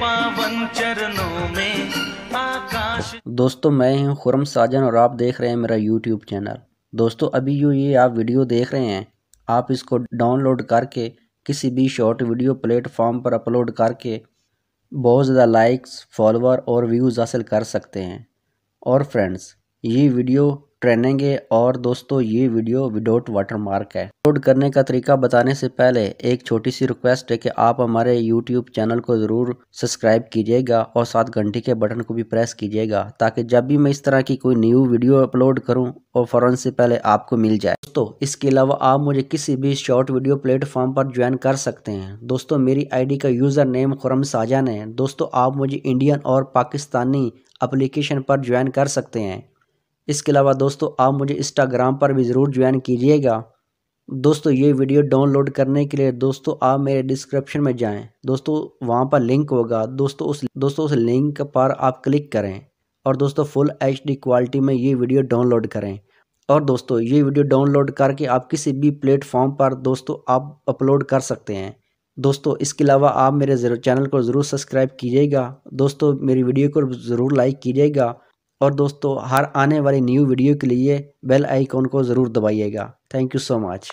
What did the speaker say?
पावन चरणों में आकाश दोस्तों मैं हूं खुरम साजन और आप देख रहे हैं मेरा यूट्यूब चैनल दोस्तों अभी जो ये आप वीडियो देख रहे हैं आप इसको डाउनलोड करके किसी भी शॉर्ट वीडियो प्लेटफॉर्म पर अपलोड करके बहुत ज़्यादा लाइक्स फॉलोअर और व्यूज़ हासिल कर सकते हैं और फ्रेंड्स ये वीडियो ट्रेनेंगे और दोस्तों ये वीडियो विदाउट वाटरमार्क है अपलोड करने का तरीका बताने से पहले एक छोटी सी रिक्वेस्ट है कि आप हमारे यूट्यूब चैनल को ज़रूर सब्सक्राइब कीजिएगा और साथ घंटी के बटन को भी प्रेस कीजिएगा ताकि जब भी मैं इस तरह की कोई न्यू वीडियो अपलोड करूँ और फ़ौरन से पहले आपको मिल जाए दोस्तों इसके अलावा आप मुझे किसी भी शॉर्ट वीडियो प्लेटफॉर्म पर ज्वाइन कर सकते हैं दोस्तों मेरी आई का यूज़र नेम खुरम साजन है दोस्तों आप मुझे इंडियन और पाकिस्तानी अप्लीकेशन पर ज्वाइन कर सकते हैं इसके अलावा दोस्तों आप मुझे इंस्टाग्राम पर भी ज़रूर ज्वाइन कीजिएगा दोस्तों ये वीडियो डाउनलोड करने के लिए दोस्तों आप मेरे डिस्क्रिप्शन में जाएं दोस्तों वहाँ पर लिंक होगा दोस्तों उस दोस्तों उस लिंक पर आप क्लिक करें और दोस्तों फुल एच क्वालिटी में ये वीडियो डाउनलोड करें और दोस्तों ये वीडियो डाउनलोड करके आप किसी भी प्लेटफॉर्म पर दोस्तों आप अपलोड कर सकते हैं दोस्तों इसके अलावा आप मेरे चैनल को ज़रूर सब्सक्राइब कीजिएगा दोस्तों मेरी वीडियो को ज़रूर लाइक कीजिएगा और दोस्तों हर आने वाली न्यू वीडियो के लिए बेल आइकॉन को ज़रूर दबाइएगा थैंक यू सो मच